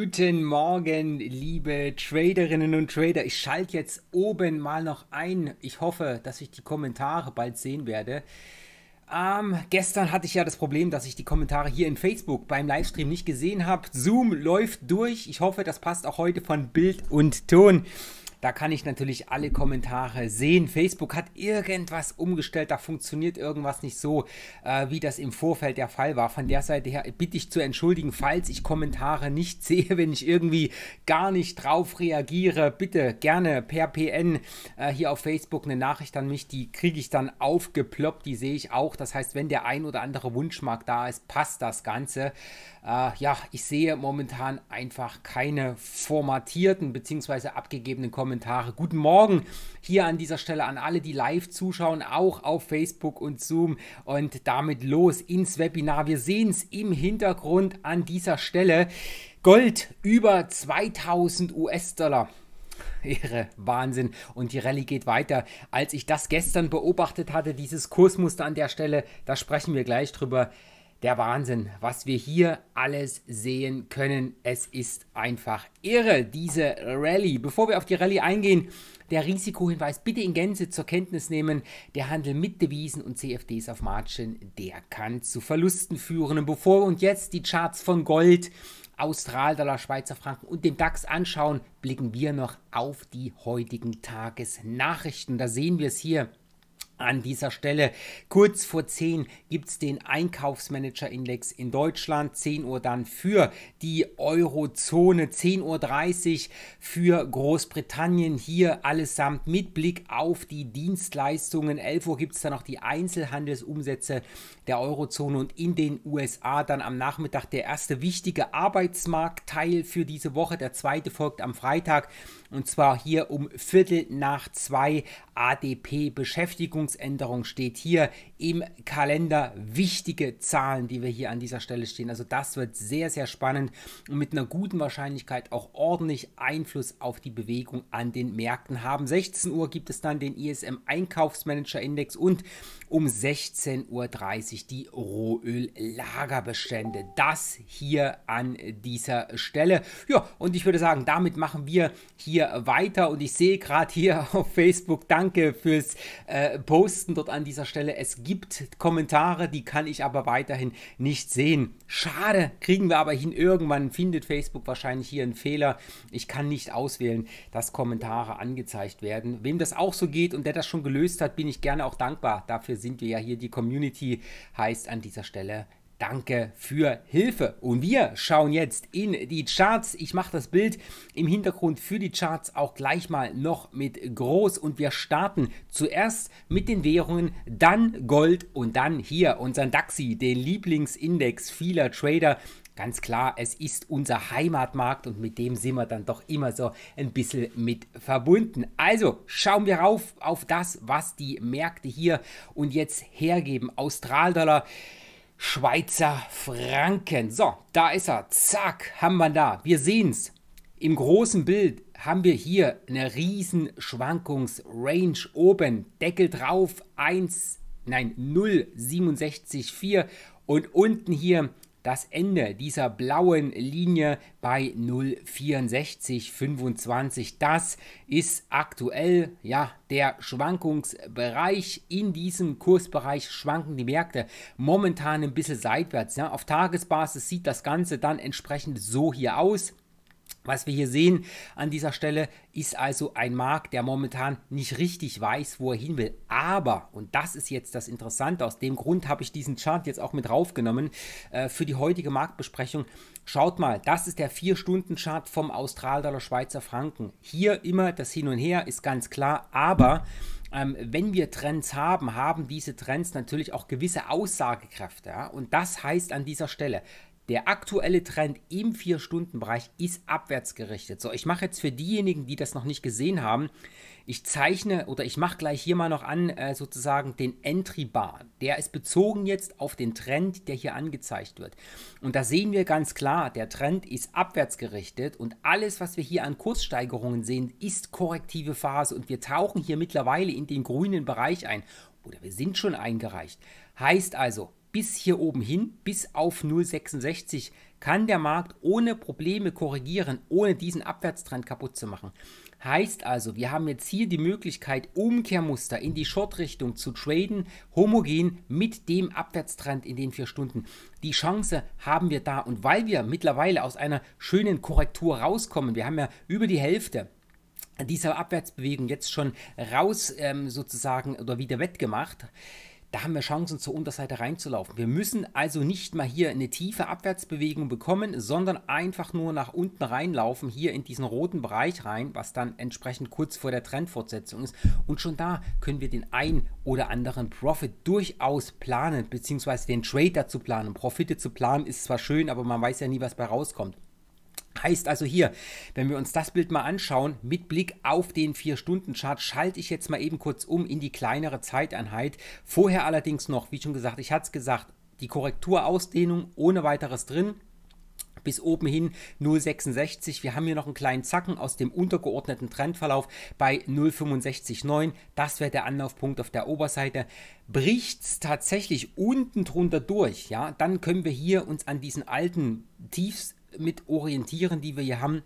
Guten Morgen, liebe Traderinnen und Trader. Ich schalte jetzt oben mal noch ein. Ich hoffe, dass ich die Kommentare bald sehen werde. Ähm, gestern hatte ich ja das Problem, dass ich die Kommentare hier in Facebook beim Livestream nicht gesehen habe. Zoom läuft durch. Ich hoffe, das passt auch heute von Bild und Ton. Da kann ich natürlich alle Kommentare sehen. Facebook hat irgendwas umgestellt, da funktioniert irgendwas nicht so, äh, wie das im Vorfeld der Fall war. Von der Seite her bitte ich zu entschuldigen, falls ich Kommentare nicht sehe, wenn ich irgendwie gar nicht drauf reagiere. Bitte gerne per PN äh, hier auf Facebook eine Nachricht an mich, die kriege ich dann aufgeploppt, die sehe ich auch. Das heißt, wenn der ein oder andere Wunschmarkt da ist, passt das Ganze. Äh, ja, ich sehe momentan einfach keine formatierten bzw. abgegebenen Kommentare. Kommentare. Guten Morgen hier an dieser Stelle an alle, die live zuschauen, auch auf Facebook und Zoom. Und damit los ins Webinar. Wir sehen es im Hintergrund an dieser Stelle. Gold über 2000 US-Dollar. Ehre, Wahnsinn. Und die Rallye geht weiter. Als ich das gestern beobachtet hatte, dieses Kursmuster an der Stelle, da sprechen wir gleich drüber der Wahnsinn, was wir hier alles sehen können. Es ist einfach irre, diese Rallye. Bevor wir auf die Rallye eingehen, der Risikohinweis bitte in Gänze zur Kenntnis nehmen. Der Handel mit Devisen und CFDs auf Margin, der kann zu Verlusten führen. Und bevor wir uns jetzt die Charts von Gold, Australdollar, Schweizer Franken und dem DAX anschauen, blicken wir noch auf die heutigen Tagesnachrichten. Da sehen wir es hier. An dieser Stelle kurz vor 10 gibt es den Einkaufsmanager-Index in Deutschland, 10 Uhr dann für die Eurozone, 10.30 Uhr für Großbritannien, hier allesamt mit Blick auf die Dienstleistungen, 11 Uhr gibt es dann noch die Einzelhandelsumsätze der Eurozone und in den USA dann am Nachmittag der erste wichtige Arbeitsmarktteil für diese Woche, der zweite folgt am Freitag und zwar hier um Viertel nach zwei ADP Beschäftigungsänderung steht hier im Kalender wichtige Zahlen, die wir hier an dieser Stelle stehen. Also das wird sehr, sehr spannend und mit einer guten Wahrscheinlichkeit auch ordentlich Einfluss auf die Bewegung an den Märkten haben. 16 Uhr gibt es dann den ISM Einkaufsmanager Index und um 16.30 Uhr die Rohöllagerbestände. Das hier an dieser Stelle. Ja, und ich würde sagen, damit machen wir hier weiter. Und ich sehe gerade hier auf Facebook, danke fürs äh, Posten dort an dieser Stelle. Es gibt Kommentare, die kann ich aber weiterhin nicht sehen. Schade, kriegen wir aber hin. Irgendwann findet Facebook wahrscheinlich hier einen Fehler. Ich kann nicht auswählen, dass Kommentare angezeigt werden. Wem das auch so geht und der das schon gelöst hat, bin ich gerne auch dankbar dafür sind wir ja hier die Community, heißt an dieser Stelle Danke für Hilfe. Und wir schauen jetzt in die Charts. Ich mache das Bild im Hintergrund für die Charts auch gleich mal noch mit groß. Und wir starten zuerst mit den Währungen, dann Gold und dann hier unseren DAXI, den Lieblingsindex vieler Trader ganz klar, es ist unser Heimatmarkt und mit dem sind wir dann doch immer so ein bisschen mit verbunden. Also schauen wir rauf auf das, was die Märkte hier und jetzt hergeben. Australdollar. Schweizer Franken. So, da ist er. Zack, haben wir da. Wir sehen es. Im großen Bild haben wir hier eine riesen Schwankungsrange oben. Deckel drauf 1, nein 0,674 und unten hier das Ende dieser blauen Linie bei 0,6425. Das ist aktuell ja der Schwankungsbereich. In diesem Kursbereich schwanken die Märkte momentan ein bisschen seitwärts. Ja. Auf Tagesbasis sieht das Ganze dann entsprechend so hier aus. Was wir hier sehen an dieser Stelle ist also ein Markt, der momentan nicht richtig weiß, wo er hin will. Aber, und das ist jetzt das Interessante, aus dem Grund habe ich diesen Chart jetzt auch mit raufgenommen äh, für die heutige Marktbesprechung. Schaut mal, das ist der 4-Stunden-Chart vom Australdollar Schweizer Franken. Hier immer das Hin und Her ist ganz klar, aber ähm, wenn wir Trends haben, haben diese Trends natürlich auch gewisse Aussagekräfte. Ja? Und das heißt an dieser Stelle, der aktuelle Trend im 4-Stunden-Bereich ist abwärts gerichtet. So, ich mache jetzt für diejenigen, die das noch nicht gesehen haben, ich zeichne oder ich mache gleich hier mal noch an äh, sozusagen den Entry Bar. Der ist bezogen jetzt auf den Trend, der hier angezeigt wird. Und da sehen wir ganz klar, der Trend ist abwärts gerichtet und alles, was wir hier an Kurssteigerungen sehen, ist korrektive Phase und wir tauchen hier mittlerweile in den grünen Bereich ein oder wir sind schon eingereicht. Heißt also, bis hier oben hin, bis auf 0,66, kann der Markt ohne Probleme korrigieren, ohne diesen Abwärtstrend kaputt zu machen. Heißt also, wir haben jetzt hier die Möglichkeit, Umkehrmuster in die Short-Richtung zu traden, homogen mit dem Abwärtstrend in den vier Stunden. Die Chance haben wir da. Und weil wir mittlerweile aus einer schönen Korrektur rauskommen, wir haben ja über die Hälfte dieser Abwärtsbewegung jetzt schon raus ähm, sozusagen oder wieder wettgemacht, da haben wir Chancen zur Unterseite reinzulaufen. Wir müssen also nicht mal hier eine tiefe Abwärtsbewegung bekommen, sondern einfach nur nach unten reinlaufen, hier in diesen roten Bereich rein, was dann entsprechend kurz vor der Trendfortsetzung ist. Und schon da können wir den ein oder anderen Profit durchaus planen, beziehungsweise den Trade dazu planen. Profite zu planen ist zwar schön, aber man weiß ja nie, was bei rauskommt. Heißt also hier, wenn wir uns das Bild mal anschauen, mit Blick auf den 4-Stunden-Chart schalte ich jetzt mal eben kurz um in die kleinere Zeiteinheit. Vorher allerdings noch, wie schon gesagt, ich hatte es gesagt, die Korrekturausdehnung ohne weiteres drin, bis oben hin 0,66. Wir haben hier noch einen kleinen Zacken aus dem untergeordneten Trendverlauf bei 0,659. Das wäre der Anlaufpunkt auf der Oberseite. Bricht es tatsächlich unten drunter durch, ja, dann können wir hier uns an diesen alten Tiefs mit orientieren, die wir hier haben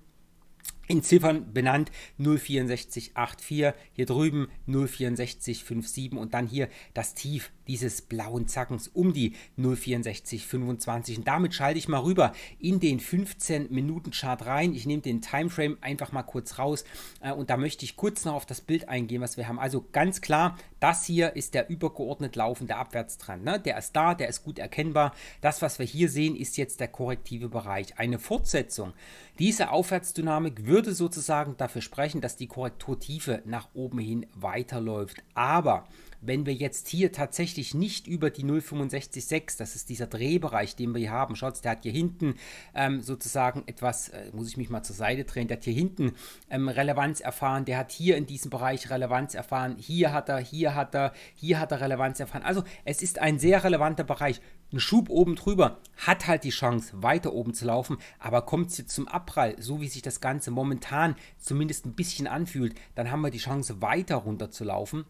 in Ziffern benannt 06484, hier drüben 06457 und dann hier das Tief dieses blauen Zackens um die 06425. Und damit schalte ich mal rüber in den 15-Minuten-Chart rein. Ich nehme den Timeframe einfach mal kurz raus äh, und da möchte ich kurz noch auf das Bild eingehen, was wir haben. Also ganz klar, das hier ist der übergeordnet laufende Abwärtstrend. Ne? Der ist da, der ist gut erkennbar. Das, was wir hier sehen, ist jetzt der korrektive Bereich. Eine Fortsetzung dieser Aufwärtsdynamik wird würde sozusagen dafür sprechen, dass die Korrekturtiefe nach oben hin weiterläuft. Aber wenn wir jetzt hier tatsächlich nicht über die 0,656, das ist dieser Drehbereich, den wir hier haben, schaut, der hat hier hinten ähm, sozusagen etwas, äh, muss ich mich mal zur Seite drehen, der hat hier hinten ähm, Relevanz erfahren, der hat hier in diesem Bereich Relevanz erfahren, hier hat er, hier hat er, hier hat er Relevanz erfahren. Also es ist ein sehr relevanter Bereich. Ein Schub oben drüber hat halt die Chance, weiter oben zu laufen, aber kommt es jetzt zum Abprall, so wie sich das Ganze momentan zumindest ein bisschen anfühlt, dann haben wir die Chance, weiter runter zu laufen.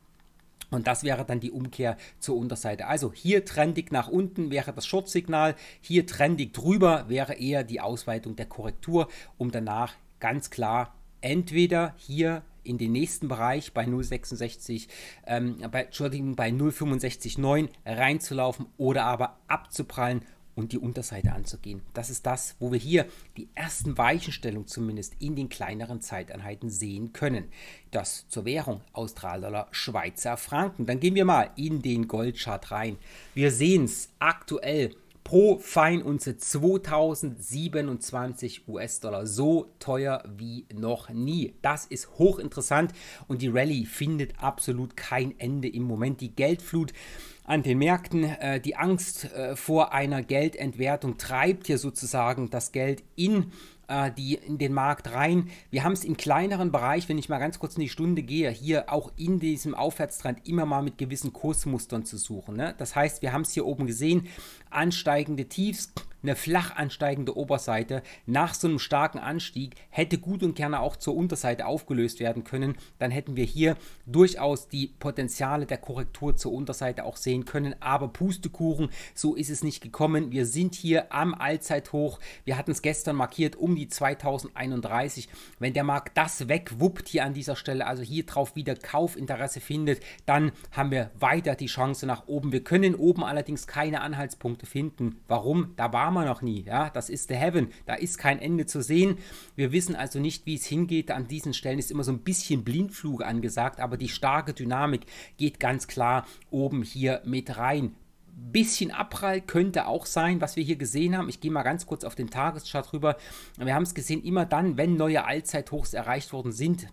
Und das wäre dann die Umkehr zur Unterseite. Also hier trendig nach unten wäre das Short-Signal, hier trendig drüber wäre eher die Ausweitung der Korrektur, um danach ganz klar entweder hier in den nächsten Bereich bei 0,66, ähm, bei, Entschuldigung, bei 0,65,9 reinzulaufen oder aber abzuprallen und die Unterseite anzugehen. Das ist das, wo wir hier die ersten Weichenstellungen zumindest in den kleineren Zeiteinheiten sehen können. Das zur Währung Australdollar, Schweizer Franken. Dann gehen wir mal in den Goldchart rein. Wir sehen es aktuell pro Feinunze 2027 US-Dollar. So teuer wie noch nie. Das ist hochinteressant und die Rallye findet absolut kein Ende im Moment. Die Geldflut an den Märkten, äh, die Angst äh, vor einer Geldentwertung treibt hier sozusagen das Geld in äh, die in den Markt rein. Wir haben es im kleineren Bereich, wenn ich mal ganz kurz in die Stunde gehe, hier auch in diesem Aufwärtstrend immer mal mit gewissen Kursmustern zu suchen. Ne? Das heißt, wir haben es hier oben gesehen, ansteigende Tiefs, eine flach ansteigende Oberseite nach so einem starken Anstieg hätte gut und gerne auch zur Unterseite aufgelöst werden können. Dann hätten wir hier durchaus die Potenziale der Korrektur zur Unterseite auch sehen können. Aber Pustekuchen, so ist es nicht gekommen. Wir sind hier am Allzeithoch. Wir hatten es gestern markiert um die 2031. Wenn der Markt das wegwuppt hier an dieser Stelle, also hier drauf wieder Kaufinteresse findet, dann haben wir weiter die Chance nach oben. Wir können oben allerdings keine Anhaltspunkte finden. Warum? Da war waren wir noch nie. Ja, das ist the heaven. Da ist kein Ende zu sehen. Wir wissen also nicht, wie es hingeht. An diesen Stellen ist immer so ein bisschen Blindflug angesagt, aber die starke Dynamik geht ganz klar oben hier mit rein bisschen Abprall könnte auch sein, was wir hier gesehen haben. Ich gehe mal ganz kurz auf den Tageschart rüber. Wir haben es gesehen, immer dann, wenn neue Allzeithochs erreicht worden sind,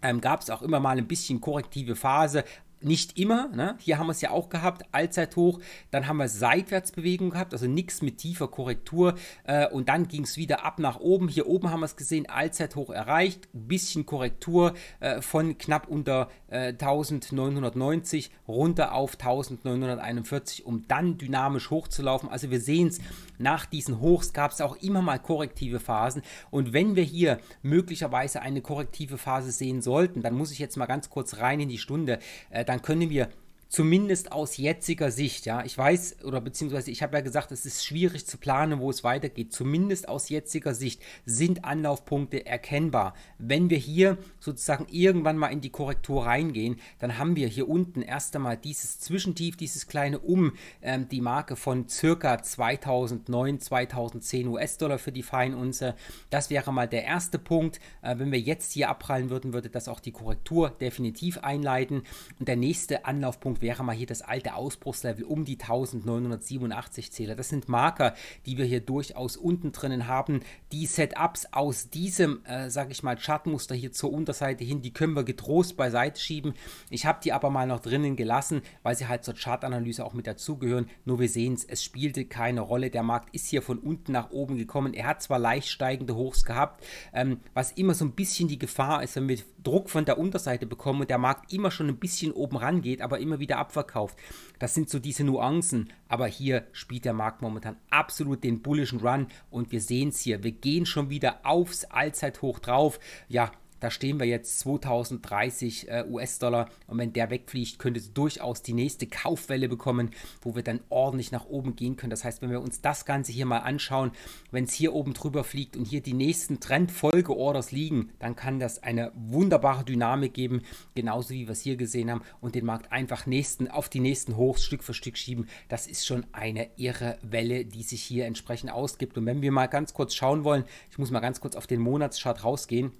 ähm, gab es auch immer mal ein bisschen korrektive Phase, nicht immer, ne? hier haben wir es ja auch gehabt, Allzeithoch, dann haben wir Seitwärtsbewegung gehabt, also nichts mit tiefer Korrektur äh, und dann ging es wieder ab nach oben. Hier oben haben wir es gesehen, Allzeithoch erreicht, bisschen Korrektur äh, von knapp unter 1990 äh, runter auf 1941, um dann dynamisch hochzulaufen. Also wir sehen es, nach diesen Hochs gab es auch immer mal korrektive Phasen. Und wenn wir hier möglicherweise eine korrektive Phase sehen sollten, dann muss ich jetzt mal ganz kurz rein in die Stunde, äh, dann können wir zumindest aus jetziger Sicht, ja, ich weiß, oder beziehungsweise ich habe ja gesagt, es ist schwierig zu planen, wo es weitergeht, zumindest aus jetziger Sicht sind Anlaufpunkte erkennbar. Wenn wir hier sozusagen irgendwann mal in die Korrektur reingehen, dann haben wir hier unten erst einmal dieses Zwischentief, dieses kleine Um, ähm, die Marke von circa 2009, 2010 US-Dollar für die Feinunze. Das wäre mal der erste Punkt. Äh, wenn wir jetzt hier abprallen würden, würde das auch die Korrektur definitiv einleiten. Und der nächste Anlaufpunkt wäre mal hier das alte Ausbruchslevel um die 1987 Zähler. Das sind Marker, die wir hier durchaus unten drinnen haben. Die Setups aus diesem, äh, sage ich mal, Chartmuster hier zur Unterseite hin, die können wir getrost beiseite schieben. Ich habe die aber mal noch drinnen gelassen, weil sie halt zur Chartanalyse auch mit dazugehören. Nur wir sehen es, es spielte keine Rolle. Der Markt ist hier von unten nach oben gekommen. Er hat zwar leicht steigende Hochs gehabt, ähm, was immer so ein bisschen die Gefahr ist, wenn wir Druck von der Unterseite bekommen und der Markt immer schon ein bisschen oben rangeht, aber immer wieder abverkauft. Das sind so diese Nuancen. Aber hier spielt der Markt momentan absolut den bullischen Run und wir sehen es hier. Wir gehen schon wieder aufs Allzeithoch drauf. Ja, da stehen wir jetzt 2030 äh, US-Dollar und wenn der wegfliegt, könnte durchaus die nächste Kaufwelle bekommen, wo wir dann ordentlich nach oben gehen können. Das heißt, wenn wir uns das Ganze hier mal anschauen, wenn es hier oben drüber fliegt und hier die nächsten Trendfolge-Orders liegen, dann kann das eine wunderbare Dynamik geben, genauso wie wir es hier gesehen haben und den Markt einfach nächsten, auf die nächsten Hochs Stück für Stück schieben. Das ist schon eine irre Welle, die sich hier entsprechend ausgibt. Und wenn wir mal ganz kurz schauen wollen, ich muss mal ganz kurz auf den Monatschart rausgehen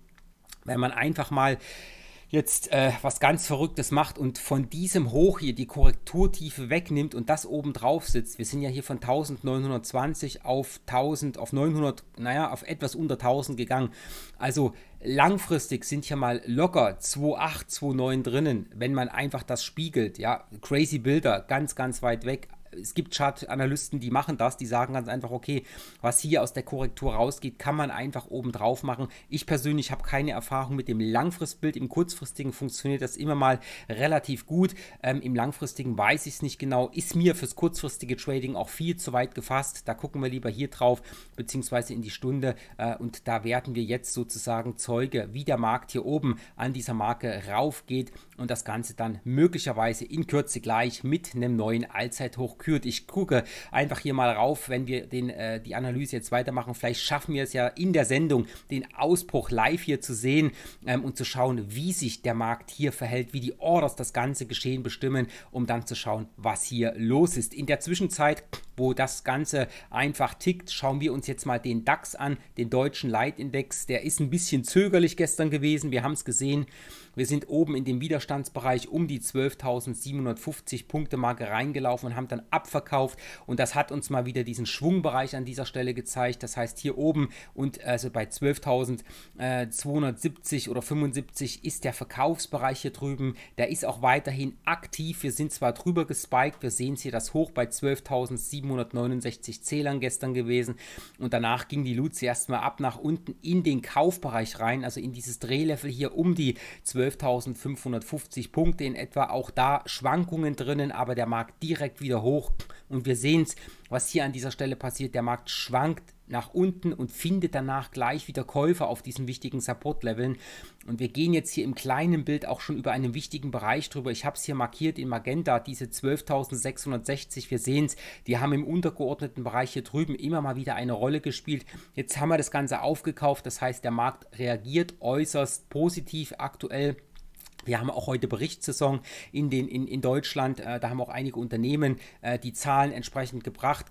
wenn man einfach mal jetzt äh, was ganz Verrücktes macht und von diesem Hoch hier die Korrekturtiefe wegnimmt und das oben drauf sitzt. Wir sind ja hier von 1920 auf 1000, auf 900, naja, auf etwas unter 1000 gegangen. Also langfristig sind hier mal locker 2,8, 2,9 drinnen, wenn man einfach das spiegelt. Ja, crazy Bilder, ganz, ganz weit weg es gibt Chartanalysten, die machen das, die sagen ganz einfach, okay, was hier aus der Korrektur rausgeht, kann man einfach oben drauf machen. Ich persönlich habe keine Erfahrung mit dem Langfristbild. Im kurzfristigen funktioniert das immer mal relativ gut. Ähm, Im langfristigen weiß ich es nicht genau. Ist mir fürs kurzfristige Trading auch viel zu weit gefasst. Da gucken wir lieber hier drauf, beziehungsweise in die Stunde. Äh, und da werden wir jetzt sozusagen Zeuge, wie der Markt hier oben an dieser Marke raufgeht und das Ganze dann möglicherweise in Kürze gleich mit einem neuen Allzeithoch kürt. Ich gucke einfach hier mal rauf, wenn wir den, äh, die Analyse jetzt weitermachen. Vielleicht schaffen wir es ja in der Sendung, den Ausbruch live hier zu sehen ähm, und zu schauen, wie sich der Markt hier verhält, wie die Orders das ganze Geschehen bestimmen, um dann zu schauen, was hier los ist. In der Zwischenzeit wo das Ganze einfach tickt. Schauen wir uns jetzt mal den DAX an, den deutschen Leitindex. Der ist ein bisschen zögerlich gestern gewesen. Wir haben es gesehen. Wir sind oben in dem Widerstandsbereich um die 12.750 Punkte Marke reingelaufen und haben dann abverkauft. Und das hat uns mal wieder diesen Schwungbereich an dieser Stelle gezeigt. Das heißt, hier oben und also bei 12.270 oder 75 ist der Verkaufsbereich hier drüben. Der ist auch weiterhin aktiv. Wir sind zwar drüber gespiked. Wir sehen es hier das Hoch bei 12.700. 769 Zählern gestern gewesen. Und danach ging die Luzi erstmal ab nach unten in den Kaufbereich rein, also in dieses Drehlevel hier um die 12.550 Punkte in etwa. Auch da Schwankungen drinnen, aber der Markt direkt wieder hoch. Und wir sehen es, was hier an dieser Stelle passiert. Der Markt schwankt nach unten und findet danach gleich wieder Käufer auf diesen wichtigen Support-Leveln. Und wir gehen jetzt hier im kleinen Bild auch schon über einen wichtigen Bereich drüber. Ich habe es hier markiert in Magenta, diese 12.660, wir sehen es, die haben im untergeordneten Bereich hier drüben immer mal wieder eine Rolle gespielt. Jetzt haben wir das Ganze aufgekauft, das heißt, der Markt reagiert äußerst positiv aktuell. Wir haben auch heute Berichtssaison in, den, in, in Deutschland. Äh, da haben auch einige Unternehmen äh, die Zahlen entsprechend gebracht.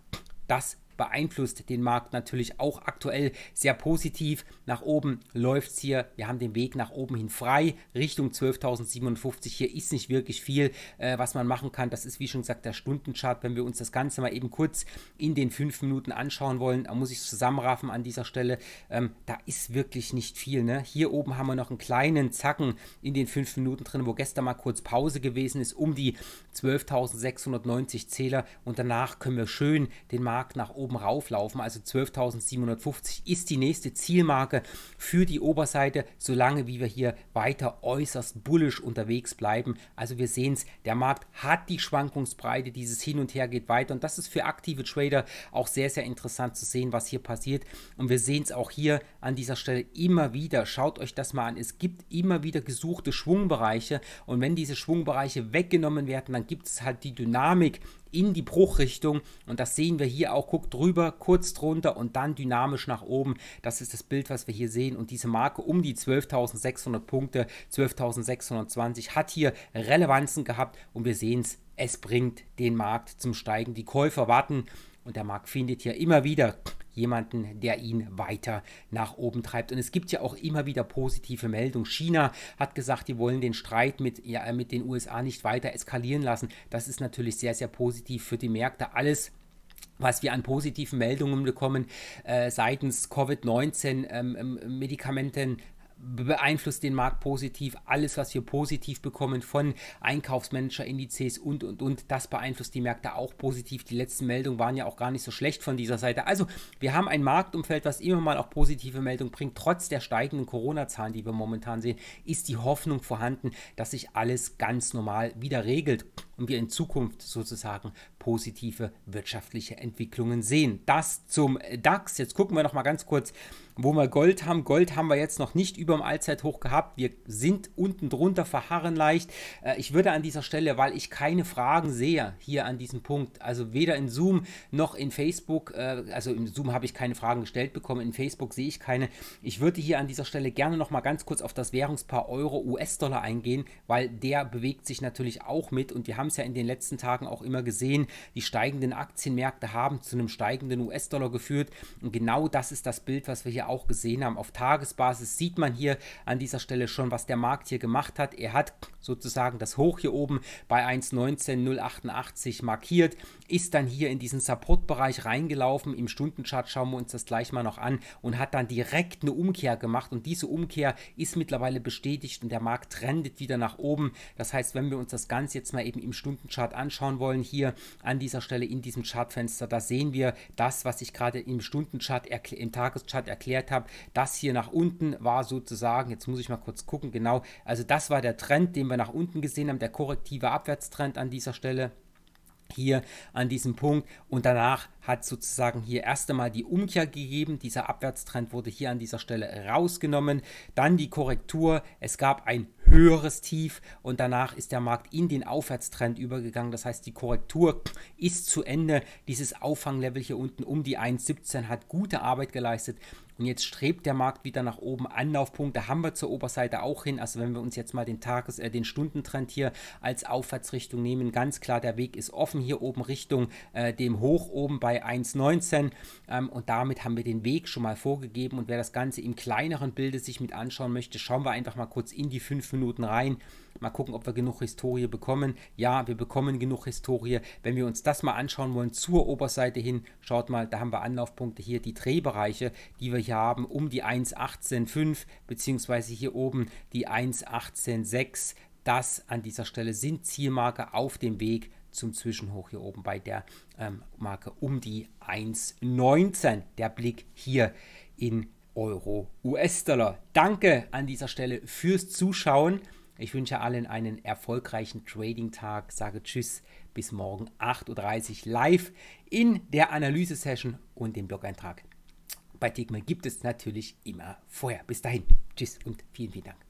Das beeinflusst den Markt natürlich auch aktuell sehr positiv. Nach oben läuft es hier. Wir haben den Weg nach oben hin frei Richtung 12.057. Hier ist nicht wirklich viel, äh, was man machen kann. Das ist wie schon gesagt der Stundenchart. Wenn wir uns das Ganze mal eben kurz in den fünf Minuten anschauen wollen, da muss ich es zusammenraffen an dieser Stelle. Ähm, da ist wirklich nicht viel. Ne? Hier oben haben wir noch einen kleinen Zacken in den fünf Minuten drin, wo gestern mal kurz Pause gewesen ist, um die 12.690 Zähler und danach können wir schön den Markt nach oben rauflaufen. Also 12.750 ist die nächste Zielmarke für die Oberseite, solange wie wir hier weiter äußerst bullisch unterwegs bleiben. Also wir sehen es, der Markt hat die Schwankungsbreite, dieses Hin und Her geht weiter und das ist für aktive Trader auch sehr, sehr interessant zu sehen, was hier passiert. Und wir sehen es auch hier an dieser Stelle immer wieder. Schaut euch das mal an. Es gibt immer wieder gesuchte Schwungbereiche und wenn diese Schwungbereiche weggenommen werden, dann gibt es halt die Dynamik in die Bruchrichtung und das sehen wir hier auch. Guckt drüber, kurz drunter und dann dynamisch nach oben. Das ist das Bild, was wir hier sehen und diese Marke um die 12.600 Punkte, 12.620 hat hier Relevanzen gehabt und wir sehen es, es bringt den Markt zum Steigen. Die Käufer warten und der Markt findet hier immer wieder jemanden, der ihn weiter nach oben treibt. Und es gibt ja auch immer wieder positive Meldungen. China hat gesagt, die wollen den Streit mit, ja, äh, mit den USA nicht weiter eskalieren lassen. Das ist natürlich sehr, sehr positiv für die Märkte. Alles was wir an positiven Meldungen bekommen äh, seitens Covid-19, ähm, ähm, Medikamenten, beeinflusst den Markt positiv. Alles, was wir positiv bekommen von Einkaufsmanager-Indizes und, und, und, das beeinflusst die Märkte auch positiv. Die letzten Meldungen waren ja auch gar nicht so schlecht von dieser Seite. Also, wir haben ein Marktumfeld, was immer mal auch positive Meldungen bringt. Trotz der steigenden Corona-Zahlen, die wir momentan sehen, ist die Hoffnung vorhanden, dass sich alles ganz normal wieder regelt und wir in Zukunft sozusagen positive wirtschaftliche Entwicklungen sehen. Das zum DAX. Jetzt gucken wir noch mal ganz kurz, wo wir Gold haben. Gold haben wir jetzt noch nicht über dem Allzeithoch gehabt. Wir sind unten drunter, verharren leicht. Äh, ich würde an dieser Stelle, weil ich keine Fragen sehe hier an diesem Punkt, also weder in Zoom noch in Facebook, äh, also im Zoom habe ich keine Fragen gestellt bekommen, in Facebook sehe ich keine. Ich würde hier an dieser Stelle gerne noch mal ganz kurz auf das Währungspaar Euro-US-Dollar eingehen, weil der bewegt sich natürlich auch mit und wir haben haben es ja in den letzten Tagen auch immer gesehen, die steigenden Aktienmärkte haben zu einem steigenden US-Dollar geführt. Und genau das ist das Bild, was wir hier auch gesehen haben. Auf Tagesbasis sieht man hier an dieser Stelle schon, was der Markt hier gemacht hat. Er hat sozusagen das Hoch hier oben bei 1,19088 markiert, ist dann hier in diesen Supportbereich reingelaufen. Im Stundenchart schauen wir uns das gleich mal noch an und hat dann direkt eine Umkehr gemacht. Und diese Umkehr ist mittlerweile bestätigt und der Markt trendet wieder nach oben. Das heißt, wenn wir uns das Ganze jetzt mal eben im Stundenchart anschauen wollen, hier an dieser Stelle in diesem Chartfenster, da sehen wir das, was ich gerade im Stundenchart, im Tageschart erklärt habe. Das hier nach unten war sozusagen, jetzt muss ich mal kurz gucken, genau, also das war der Trend, den wir nach unten gesehen haben, der korrektive Abwärtstrend an dieser Stelle hier an diesem Punkt und danach hat sozusagen hier erst einmal die Umkehr gegeben. Dieser Abwärtstrend wurde hier an dieser Stelle rausgenommen. Dann die Korrektur. Es gab ein höheres Tief und danach ist der Markt in den Aufwärtstrend übergegangen. Das heißt, die Korrektur ist zu Ende. Dieses Auffanglevel hier unten um die 1,17 hat gute Arbeit geleistet und jetzt strebt der Markt wieder nach oben. Anlaufpunkte haben wir zur Oberseite auch hin. Also wenn wir uns jetzt mal den Tages-, äh, den Stundentrend hier als Aufwärtsrichtung nehmen, ganz klar, der Weg ist offen hier oben Richtung äh, dem Hoch oben bei 1,19 ähm, und damit haben wir den Weg schon mal vorgegeben und wer das Ganze im kleineren Bilde sich mit anschauen möchte, schauen wir einfach mal kurz in die 5 Minuten rein. Mal gucken, ob wir genug Historie bekommen. Ja, wir bekommen genug Historie. Wenn wir uns das mal anschauen wollen zur Oberseite hin, schaut mal, da haben wir Anlaufpunkte hier, die Drehbereiche, die wir hier haben, um die 1.18.5 bzw. hier oben die 1.18.6. Das an dieser Stelle sind Zielmarke auf dem Weg zum Zwischenhoch hier oben bei der ähm, Marke um die 1,19. Der Blick hier in Euro US-Dollar. Danke an dieser Stelle fürs Zuschauen. Ich wünsche allen einen erfolgreichen Trading-Tag. Sage Tschüss, bis morgen 8.30 Uhr live in der Analyse-Session und dem Blog-Eintrag. Bei Digma gibt es natürlich immer vorher. Bis dahin, Tschüss und vielen, vielen Dank.